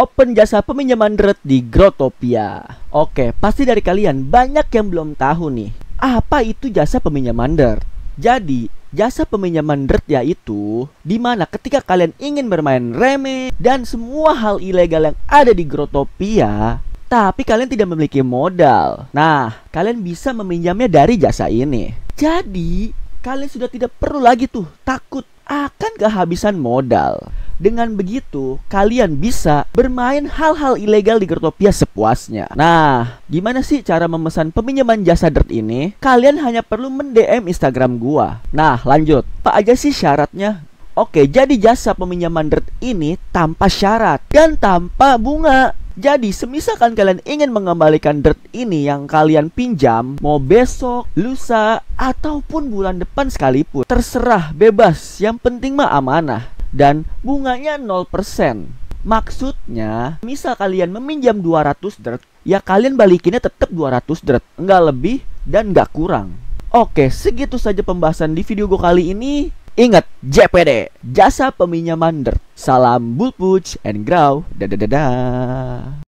open jasa peminjaman deret di Grotopia. Oke, pasti dari kalian banyak yang belum tahu nih, apa itu jasa peminjaman deret? Jadi, jasa peminjaman deret yaitu dimana ketika kalian ingin bermain reme dan semua hal ilegal yang ada di Grotopia, tapi kalian tidak memiliki modal. Nah, kalian bisa meminjamnya dari jasa ini. Jadi, kalian sudah tidak perlu lagi tuh takut akan kehabisan modal. Dengan begitu, kalian bisa bermain hal-hal ilegal di Gertopia sepuasnya. Nah, gimana sih cara memesan peminjaman jasa Dirt ini? Kalian hanya perlu mendm Instagram gua. Nah, lanjut. Apa aja sih syaratnya? Oke, jadi jasa peminjaman Dirt ini tanpa syarat dan tanpa bunga. Jadi, semisalkan kalian ingin mengembalikan dirt ini yang kalian pinjam, mau besok, lusa, ataupun bulan depan sekalipun, terserah, bebas. Yang penting mah amanah dan bunganya 0%. Maksudnya, misal kalian meminjam 200 dirt, ya kalian balikinnya tetap 200 dirt, nggak lebih dan nggak kurang. Oke, segitu saja pembahasan di video gue kali ini. Ingat, JPD, jasa peminjaman dirt. Salam Bullpuch and Grow. Dadadadah.